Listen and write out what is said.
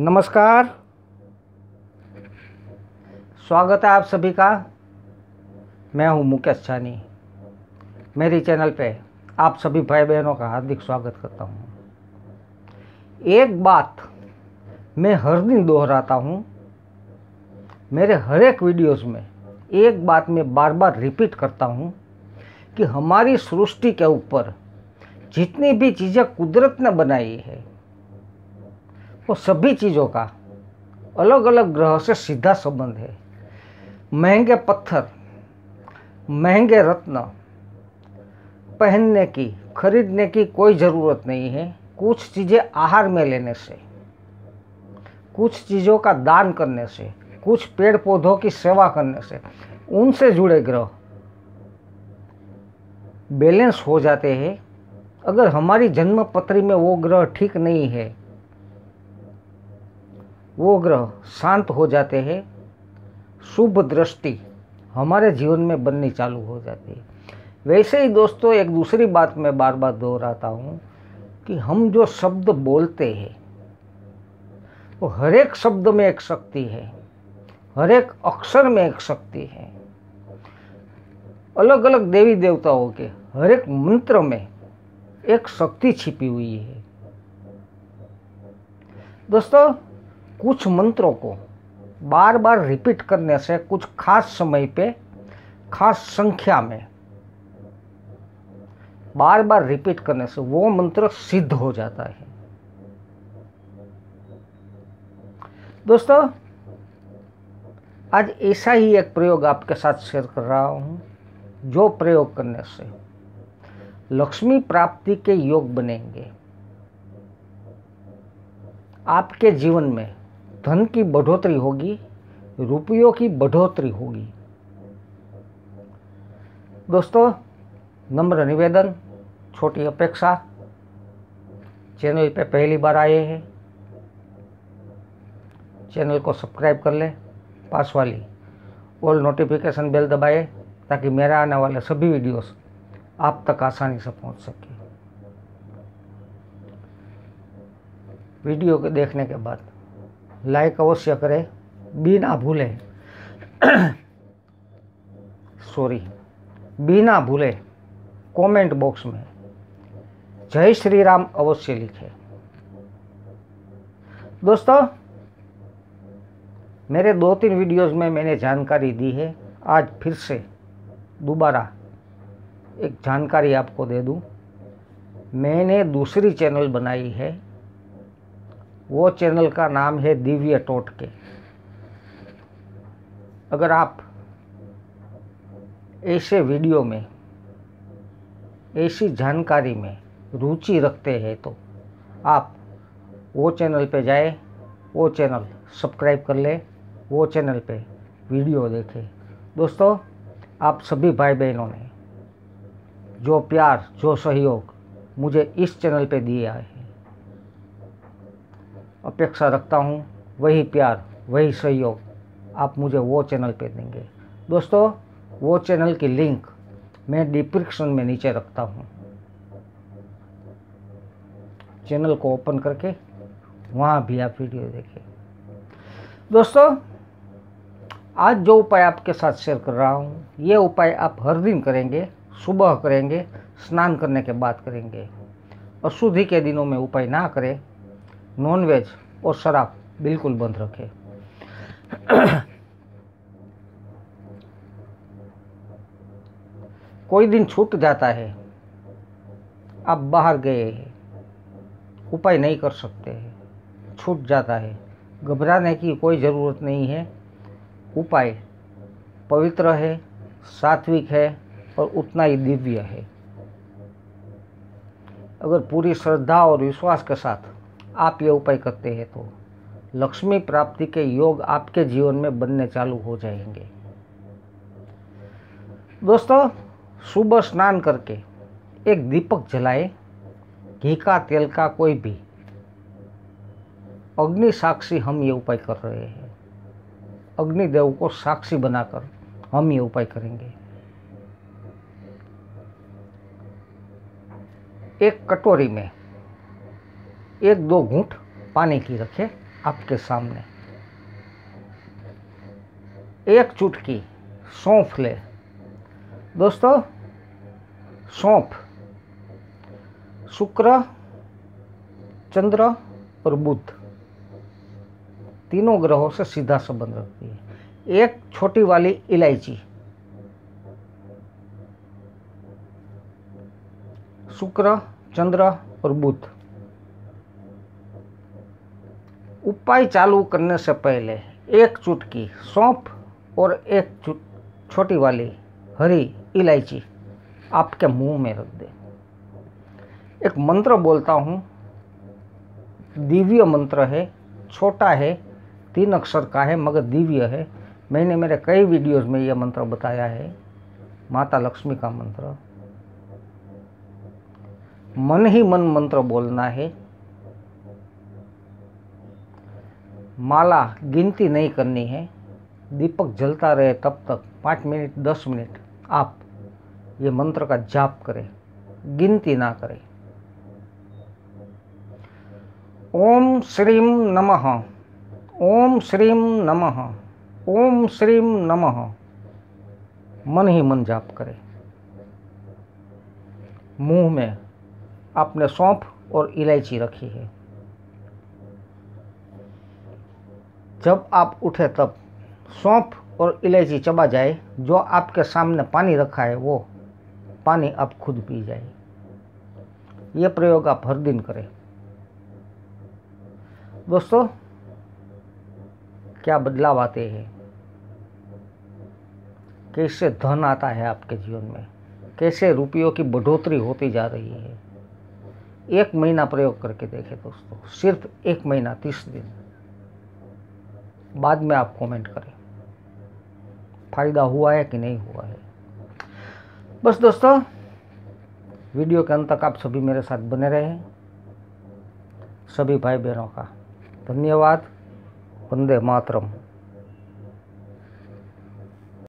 नमस्कार स्वागत है आप सभी का मैं हूं मुकेश छानी मेरी चैनल पे आप सभी भाई बहनों का हार्दिक स्वागत करता हूं एक बात मैं हर दिन दोहराता हूं मेरे हर एक वीडियोस में एक बात मैं बार बार रिपीट करता हूं कि हमारी सृष्टि के ऊपर जितनी भी चीज़ें कुदरत ने बनाई है वो सभी चीज़ों का अलग अलग ग्रह से सीधा संबंध है महंगे पत्थर महंगे रत्न पहनने की खरीदने की कोई ज़रूरत नहीं है कुछ चीज़ें आहार में लेने से कुछ चीज़ों का दान करने से कुछ पेड़ पौधों की सेवा करने से उनसे जुड़े ग्रह बैलेंस हो जाते हैं अगर हमारी जन्म पत्री में वो ग्रह ठीक नहीं है वो ग्रह शांत हो जाते हैं शुभ दृष्टि हमारे जीवन में बननी चालू हो जाती है वैसे ही दोस्तों एक दूसरी बात मैं बार बार दोहराता हूँ कि हम जो शब्द बोलते हैं वो हर एक शब्द में एक शक्ति है हर एक अक्षर में एक शक्ति है अलग अलग देवी देवताओं के हर एक मंत्र में एक शक्ति छिपी हुई है दोस्तों कुछ मंत्रों को बार बार रिपीट करने से कुछ खास समय पे खास संख्या में बार बार रिपीट करने से वो मंत्र सिद्ध हो जाता है दोस्तों आज ऐसा ही एक प्रयोग आपके साथ शेयर कर रहा हूं जो प्रयोग करने से लक्ष्मी प्राप्ति के योग बनेंगे आपके जीवन में धन की बढ़ोतरी होगी रुपयों की बढ़ोतरी होगी दोस्तों नम्र निवेदन छोटी अपेक्षा चैनल पे पहली बार आए हैं चैनल को सब्सक्राइब कर लें पास वाली ऑल नोटिफिकेशन बेल दबाए ताकि मेरा आने वाले सभी वीडियोस आप तक आसानी से पहुंच सके वीडियो के देखने के बाद लाइक अवश्य करें बिना भूले सॉरी बिना भूले कमेंट बॉक्स में जय श्री राम अवश्य लिखें दोस्तों मेरे दो तीन वीडियोस में मैंने जानकारी दी है आज फिर से दोबारा एक जानकारी आपको दे दूं मैंने दूसरी चैनल बनाई है वो चैनल का नाम है दिव्य टोटके अगर आप ऐसे वीडियो में ऐसी जानकारी में रुचि रखते हैं तो आप वो चैनल पे जाए वो चैनल सब्सक्राइब कर ले वो चैनल पे वीडियो देखें दोस्तों आप सभी भाई बहनों ने जो प्यार जो सहयोग मुझे इस चैनल पे दिया है अपेक्षा रखता हूँ वही प्यार वही सहयोग आप मुझे वो चैनल पे देंगे दोस्तों वो चैनल की लिंक मैं डिस्क्रिप्शन में नीचे रखता हूँ चैनल को ओपन करके वहाँ भी आप वीडियो देखें दोस्तों आज जो उपाय आपके साथ शेयर कर रहा हूँ ये उपाय आप हर दिन करेंगे सुबह करेंगे स्नान करने के बाद करेंगे अशुद्धि के दिनों में उपाय ना करें नॉनवेज और शराब बिल्कुल बंद रखें कोई दिन छूट जाता है आप बाहर गए हैं उपाय नहीं कर सकते हैं छूट जाता है घबराने की कोई ज़रूरत नहीं है उपाय पवित्र है सात्विक है और उतना ही दिव्य है अगर पूरी श्रद्धा और विश्वास के साथ आप ये उपाय करते हैं तो लक्ष्मी प्राप्ति के योग आपके जीवन में बनने चालू हो जाएंगे दोस्तों सुबह स्नान करके एक दीपक जलाए घी का तेल का कोई भी अग्नि साक्षी हम ये उपाय कर रहे हैं अग्निदेव को साक्षी बनाकर हम ये उपाय करेंगे एक कटोरी में एक दो घूट पानी की रखे आपके सामने एक चुटकी सौंफ ले दोस्तों सौंफ शुक्र चंद्र और बुध तीनों ग्रहों से सीधा संबंध रखती है एक छोटी वाली इलायची शुक्र चंद्र और बुध उपाय चालू करने से पहले एक चुटकी सौंफ और एक छोटी वाली हरी इलायची आपके मुंह में रख दें एक मंत्र बोलता हूँ दिव्य मंत्र है छोटा है तीन अक्षर का है मगर दिव्य है मैंने मेरे कई वीडियोस में यह मंत्र बताया है माता लक्ष्मी का मंत्र मन ही मन मंत्र बोलना है माला गिनती नहीं करनी है दीपक जलता रहे तब तक पाँच मिनट दस मिनट आप ये मंत्र का जाप करें गिनती ना करें ओम श्रीम नमः ओम श्रीम नमः ओम श्रीम नमः मन ही मन जाप करें मुंह में आपने सौंप और इलायची रखी है जब आप उठे तब सौंप और इलायची चबा जाए जो आपके सामने पानी रखा है वो पानी आप खुद पी जाए ये प्रयोग आप हर दिन करें दोस्तों क्या बदलाव आते हैं कैसे धन आता है आपके जीवन में कैसे रुपयों की बढ़ोतरी होती जा रही है एक महीना प्रयोग करके देखें दोस्तों सिर्फ एक महीना तीस दिन बाद में आप कमेंट करें फ़ायदा हुआ है कि नहीं हुआ है बस दोस्तों वीडियो के अंत तक आप सभी मेरे साथ बने रहें सभी भाई बहनों का धन्यवाद वंदे मातरम